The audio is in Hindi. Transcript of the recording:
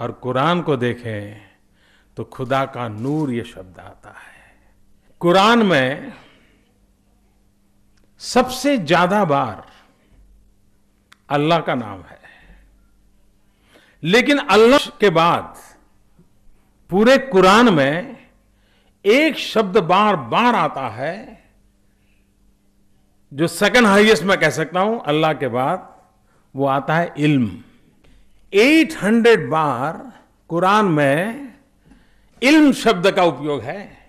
और कुरान को देखें तो खुदा का नूर ये शब्द आता है कुरान में सबसे ज्यादा बार अल्लाह का नाम है लेकिन अल्लाह के बाद पूरे कुरान में एक शब्द बार बार आता है जो सेकंड हाईएस्ट मैं कह सकता हूं अल्लाह के बाद वो आता है इल्म 800 बार कुरान में इल्म शब्द का उपयोग है